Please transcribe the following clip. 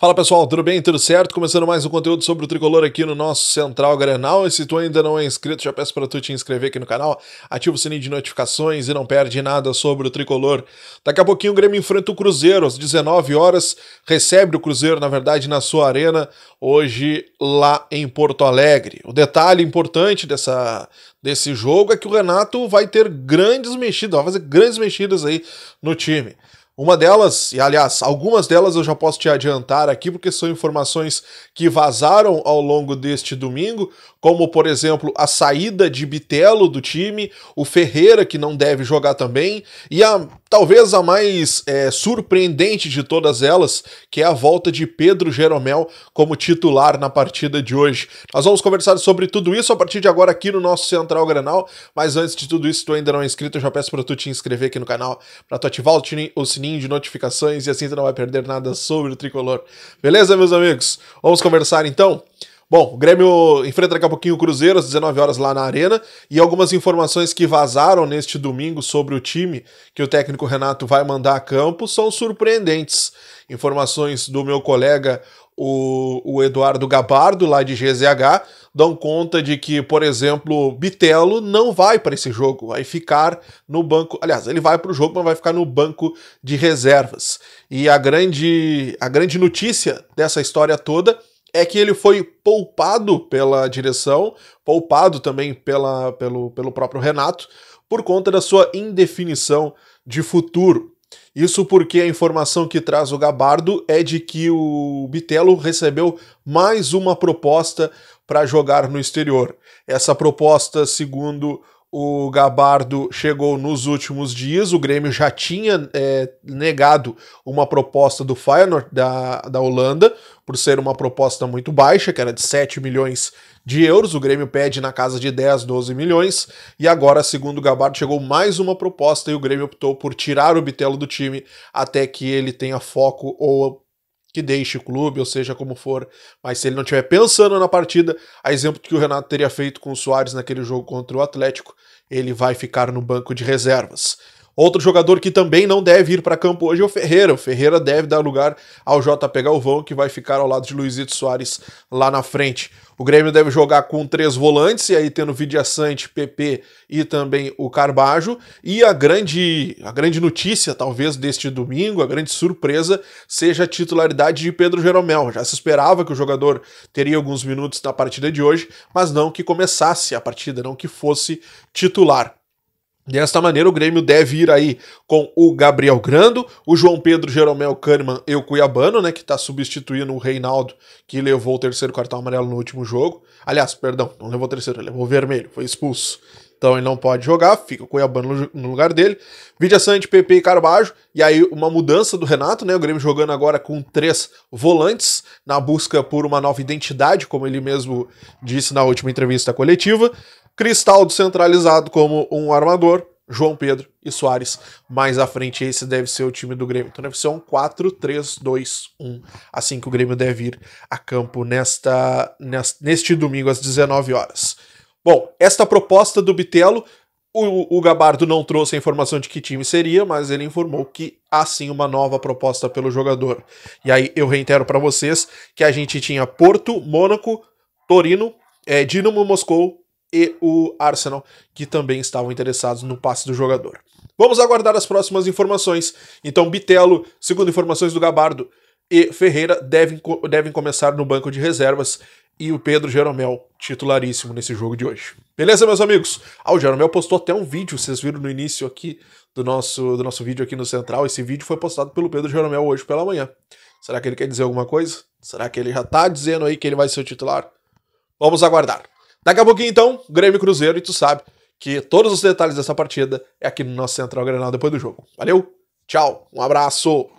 Fala pessoal, tudo bem? Tudo certo? Começando mais um conteúdo sobre o tricolor aqui no nosso Central Grenal. E se tu ainda não é inscrito, já peço para tu te inscrever aqui no canal, ativa o sininho de notificações e não perde nada sobre o tricolor. Daqui a pouquinho o Grêmio enfrenta o Cruzeiro às 19 horas, recebe o Cruzeiro, na verdade, na sua arena hoje lá em Porto Alegre. O detalhe importante dessa desse jogo é que o Renato vai ter grandes mexidas, vai fazer grandes mexidas aí no time. Uma delas, e aliás, algumas delas eu já posso te adiantar aqui, porque são informações que vazaram ao longo deste domingo, como, por exemplo, a saída de Bitelo do time, o Ferreira, que não deve jogar também, e a talvez a mais é, surpreendente de todas elas, que é a volta de Pedro Jeromel como titular na partida de hoje. Nós vamos conversar sobre tudo isso a partir de agora aqui no nosso Central Granal, mas antes de tudo isso, se tu ainda não é inscrito, eu já peço para tu te inscrever aqui no canal, para tu ativar o sininho sininho de notificações e assim você não vai perder nada sobre o tricolor. Beleza, meus amigos? Vamos conversar então? Bom, o Grêmio enfrenta daqui a pouquinho o Cruzeiro às 19 horas lá na Arena e algumas informações que vazaram neste domingo sobre o time que o técnico Renato vai mandar a campo são surpreendentes. Informações do meu colega o, o Eduardo Gabardo lá de GZH dão conta de que, por exemplo, Bitelo não vai para esse jogo, vai ficar no banco. Aliás, ele vai para o jogo, mas vai ficar no banco de reservas. E a grande, a grande notícia dessa história toda é que ele foi poupado pela direção, poupado também pela, pelo, pelo próprio Renato, por conta da sua indefinição de futuro. Isso porque a informação que traz o Gabardo é de que o Bitelo recebeu mais uma proposta para jogar no exterior. Essa proposta, segundo o Gabardo chegou nos últimos dias. O Grêmio já tinha é, negado uma proposta do Feyenoord da, da Holanda, por ser uma proposta muito baixa, que era de 7 milhões de euros. O Grêmio pede na casa de 10, 12 milhões. E agora, segundo o Gabardo, chegou mais uma proposta e o Grêmio optou por tirar o Bitelo do time até que ele tenha foco ou que deixe o clube, ou seja como for. Mas se ele não estiver pensando na partida, a exemplo que o Renato teria feito com o Soares naquele jogo contra o Atlético, ele vai ficar no banco de reservas. Outro jogador que também não deve ir para campo hoje é o Ferreira. O Ferreira deve dar lugar ao JP Galvão, que vai ficar ao lado de Luizito Soares lá na frente. O Grêmio deve jogar com três volantes, e aí tendo Vidia Sante, PP e também o Carbajo. E a grande, a grande notícia, talvez, deste domingo, a grande surpresa, seja a titularidade de Pedro Jeromel. Já se esperava que o jogador teria alguns minutos na partida de hoje, mas não que começasse a partida, não que fosse titular. Desta maneira, o Grêmio deve ir aí com o Gabriel Grando, o João Pedro Jeromel Kahneman e o Cuiabano, né, que está substituindo o Reinaldo, que levou o terceiro cartão amarelo no último jogo. Aliás, perdão, não levou o terceiro, levou o vermelho, foi expulso. Então ele não pode jogar, fica o Cuiabano no lugar dele. Vidia Sante, PP e Carbajo. E aí uma mudança do Renato, né? O Grêmio jogando agora com três volantes na busca por uma nova identidade, como ele mesmo disse na última entrevista coletiva. Cristaldo centralizado como um armador, João Pedro e Soares mais à frente. Esse deve ser o time do Grêmio. Então deve ser um 4-3-2-1, assim que o Grêmio deve ir a campo nesta, neste domingo às 19 horas. Bom, esta proposta do Bitelo, o, o Gabardo não trouxe a informação de que time seria, mas ele informou que há sim uma nova proposta pelo jogador. E aí eu reitero para vocês que a gente tinha Porto, Mônaco, Torino, é, Dinamo Moscou, e o Arsenal, que também estavam interessados no passe do jogador. Vamos aguardar as próximas informações. Então, Bitelo, segundo informações do Gabardo e Ferreira, devem, devem começar no banco de reservas e o Pedro Jeromel, titularíssimo nesse jogo de hoje. Beleza, meus amigos? Ah, o Jeromel postou até um vídeo, vocês viram no início aqui do nosso, do nosso vídeo aqui no Central. Esse vídeo foi postado pelo Pedro Jeromel hoje pela manhã. Será que ele quer dizer alguma coisa? Será que ele já tá dizendo aí que ele vai ser o titular? Vamos aguardar. Daqui a pouquinho, então, Grêmio Cruzeiro, e tu sabe que todos os detalhes dessa partida é aqui no nosso Central Granal depois do jogo. Valeu, tchau, um abraço!